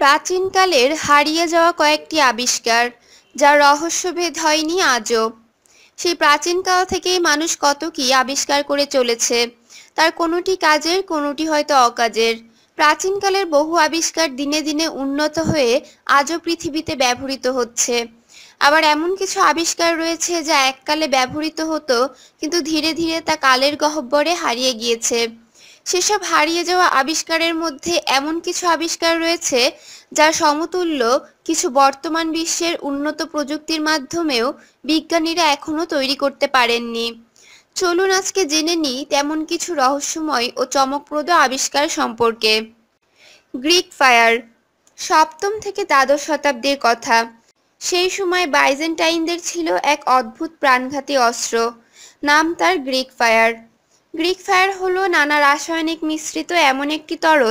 প্রাচীনকালের হারিয়ে যাওয়া কয়েকটি আবিষ্কার যা রহস্যভেদ হয়নি আজও সেই প্রাচীনকাল থেকেই মানুষ কত কি আবিষ্কার করে চলেছে তার কোনোটি কাজের কোনোটি হয়তো অকাজের প্রাচীনকালের বহু আবিষ্কার দিনে দিনে উন্নত হয়ে আজও পৃথিবীতে ব্যবহৃত হচ্ছে আবার এমন কিছু আবিষ্কার রয়েছে যা এককালে ব্যবহৃত হতো কিন্তু ধীরে ধীরে তা কালের গহ্বরে হারিয়ে গিয়েছে সেসব হারিয়ে যাওয়া আবিষ্কারের মধ্যে এমন কিছু আবিষ্কার রয়েছে যা সমতুল্য কিছু বর্তমান বিশ্বের উন্নত প্রযুক্তির মাধ্যমেও বিজ্ঞানীরা এখনও তৈরি করতে পারেননি চলুন আজকে জেনে নিই তেমন কিছু রহস্যময় ও চমকপ্রদ আবিষ্কার সম্পর্কে গ্রিক ফায়ার সপ্তম থেকে দ্বাদশ শতাব্দীর কথা সেই সময় বাইজেন্টাইনদের ছিল এক অদ্ভুত প্রাণঘাতী অস্ত্র নাম তার গ্রিক ফায়ার গ্রিক ফায়ার হলো নানা রাসায়নিক মিশ্রিত এমন একটি তরল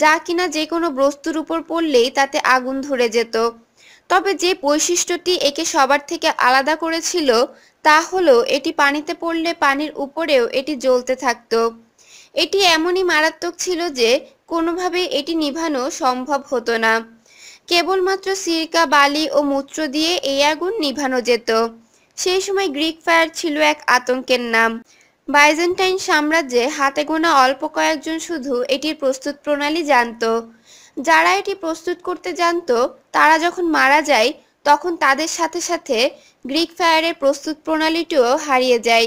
যা কিনা যে কোনো বস্তুর উপর পড়লেই তাতে আগুন ধরে যেত তবে যে বৈশিষ্ট্যটি একে সবার থেকে আলাদা করেছিল তা হলো এটি পানিতে পড়লে পানির উপরেও এটি জ্বলতে থাকত এটি এমনই মারাত্মক ছিল যে কোনোভাবে এটি নিভানো সম্ভব হতো না কেবলমাত্র সিরকা বালি ও মূত্র দিয়ে এই আগুন নিভানো যেত সেই সময় গ্রিক ফায়ার ছিল এক আতঙ্কের নাম বাইজেন্টাইন সাম্রাজ্যে হাতে গোনা অল্প কয়েকজন শুধু এটির প্রস্তুত প্রণালী জানত যারা এটি প্রস্তুত করতে জানত তারা যখন মারা যায় তখন তাদের সাথে সাথে গ্রিক ফায়ারের প্রস্তুত প্রণালীটিও হারিয়ে যায়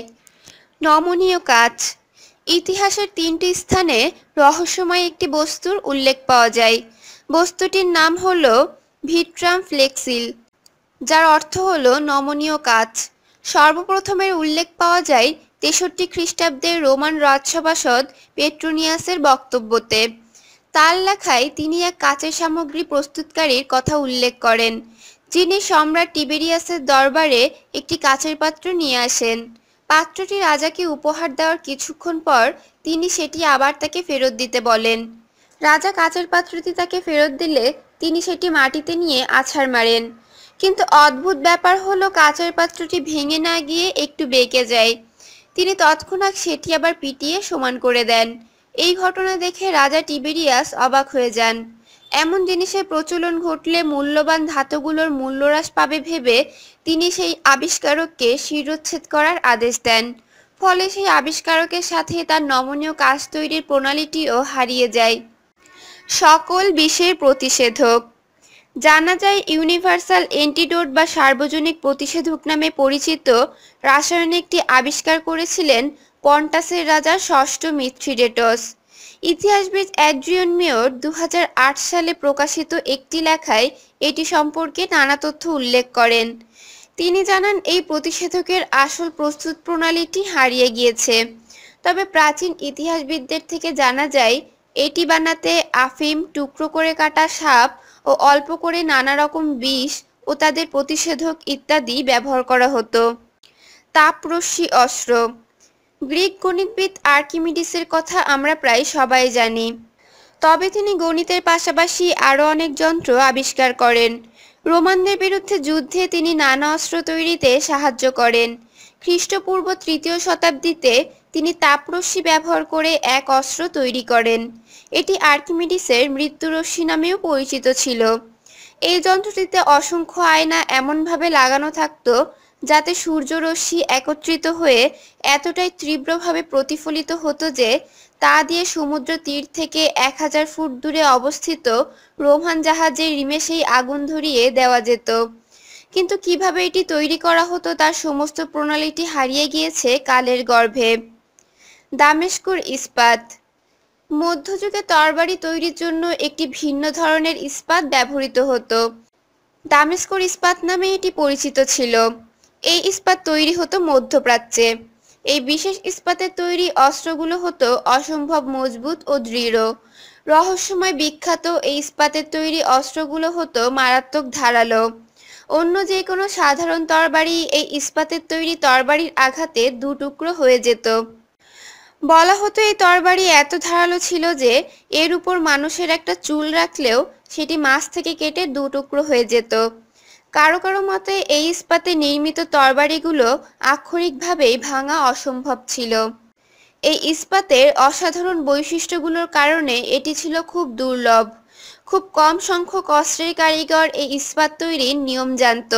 নমনীয় কাজ ইতিহাসের তিনটি স্থানে রহস্যময় একটি বস্তুর উল্লেখ পাওয়া যায় বস্তুটির নাম হল ভিট্রাম ফ্লেক্সিল যার অর্থ হল নমনীয় কাজ সর্বপ্রথমের উল্লেখ পাওয়া যায় তেষট্টি খ্রিস্টাব্দে রোমান রাজসভাসদ পেট্রোনিয়াসের বক্তব্যতে তার লেখায় তিনি এক কাঁচের সামগ্রী প্রস্তুতকারীর কথা উল্লেখ করেন যিনি সম্রাট টিবেরিয়াসের দরবারে একটি কাঁচের পাত্র নিয়ে আসেন পাত্রটি রাজাকে উপহার দেওয়ার কিছুক্ষণ পর তিনি সেটি আবার তাকে ফেরত দিতে বলেন রাজা কাঁচের পাত্রটি তাকে ফেরত দিলে তিনি সেটি মাটিতে নিয়ে আছাড় মারেন কিন্তু অদ্ভুত ব্যাপার হলো কাঁচের পাত্রটি ভেঙে না গিয়ে একটু বেঁকে যায় তিনি তৎক্ষণাৎ সেটি আবার পিটিয়ে সমান করে দেন এই ঘটনা দেখে রাজা টিবেরিয়াস অবাক হয়ে যান এমন জিনিসের প্রচলন ঘটলে মূল্যবান ধাতুগুলোর মূল্য হ্রাস পাবে ভেবে তিনি সেই আবিষ্কারককে শিরোচ্ছেদ করার আদেশ দেন ফলে সেই আবিষ্কারকের সাথে তার নমনীয় কাজ তৈরির প্রণালীটিও হারিয়ে যায় সকল বিষের প্রতিষেধক জানা যায় ইউনিভার্সাল অ্যান্টিডোট বা সার্বজনিক প্রতিষেধক নামে পরিচিত রাসায়নিকটি আবিষ্কার করেছিলেন পন্টাসের রাজা ষষ্ঠ মিথ্রিডেটস ইতিহাসবিদ অ্যাড্রিয়ন মেয়র দু সালে প্রকাশিত একটি লেখায় এটি সম্পর্কে নানা তথ্য উল্লেখ করেন তিনি জানান এই প্রতিষেধকের আসল প্রস্তুত প্রণালীটি হারিয়ে গিয়েছে তবে প্রাচীন ইতিহাসবিদদের থেকে জানা যায় এটি বানাতে আফিম টুকরো করে কাটা সাপ ও অল্প করে নানা রকম বিষ ও তাদের প্রতিষেধক ইত্যাদি ব্যবহার করা হতো তাপরশ্মি অস্ত্র গ্রিক গণিতবিদ আর্কিমিডিসের কথা আমরা প্রায় সবাই জানি তবে তিনি গণিতের পাশাপাশি আরও অনেক যন্ত্র আবিষ্কার করেন রোমানদের বিরুদ্ধে যুদ্ধে তিনি নানা অস্ত্র তৈরিতে সাহায্য করেন খ্রিস্টপূর্ব তৃতীয় শতাব্দীতে তিনি ব্যবহার করে এক অস্ত্র তৈরি করেন এটি আর্কিমিডিসের মৃত্যুরশ্মি নামেও পরিচিত ছিল এই যন্ত্রটিতে অসংখ্য আয়না এমনভাবে লাগানো থাকত যাতে সূর্যরশ্মি একত্রিত হয়ে এতটাই তীব্রভাবে প্রতিফলিত হতো যে তা দিয়ে সমুদ্র তীর থেকে এক হাজার ফুট দূরে অবস্থিত রোমান জাহাজের রিমে সেই আগুন ধরিয়ে দেওয়া যেত কিন্তু কিভাবে এটি তৈরি করা হতো তার সমস্ত প্রণালীটি হারিয়ে গিয়েছে কালের গর্ভে দামেশকুর ইস্পাত মধ্যযুগে তরবারি তৈরির জন্য একটি ভিন্ন ধরনের ইস্পাত ব্যবহৃত হতো দামেশকুর ইস্পাত নামে এটি পরিচিত ছিল এই ইস্পাত তৈরি হতো মধ্যপ্রাচ্যে এই বিশেষ ইস্পাতের তৈরি অস্ত্রগুলো হতো অসম্ভব মজবুত ও দৃঢ় রহস্যময় বিখ্যাত এই ইস্পাতের তৈরি অস্ত্রগুলো হতো মারাত্মক ধারালো অন্য যে কোনো সাধারণ তরবারি এই ইস্পাতের তৈরি তরবারির আঘাতে দু টুকরো হয়ে যেত বলা হতো এই তরবারি এত ধারালো ছিল যে এর উপর মানুষের একটা চুল রাখলেও সেটি মাছ থেকে কেটে দু টুকরো হয়ে যেত কারো কারো মতে এই ইস্পাতে নির্মিত তরবারিগুলো আক্ষরিকভাবেই ভাঙা অসম্ভব ছিল এই ইস্পাতের অসাধারণ বৈশিষ্ট্যগুলোর কারণে এটি ছিল খুব দুর্লভ খুব কম সংখ্যক অস্ত্রের কারিগর এই ইস্পাত তৈরির নিয়ম জানত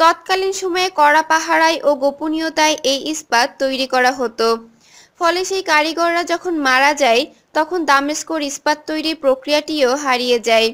তৎকালীন সময়ে কড়া পাহারায় ও গোপনীয়তায় এই ইস্পাত তৈরি করা হতো ফলে সেই কারিগররা যখন মারা যায় তখন দামেস্কর ইস্পাত তৈরির প্রক্রিয়াটিও হারিয়ে যায়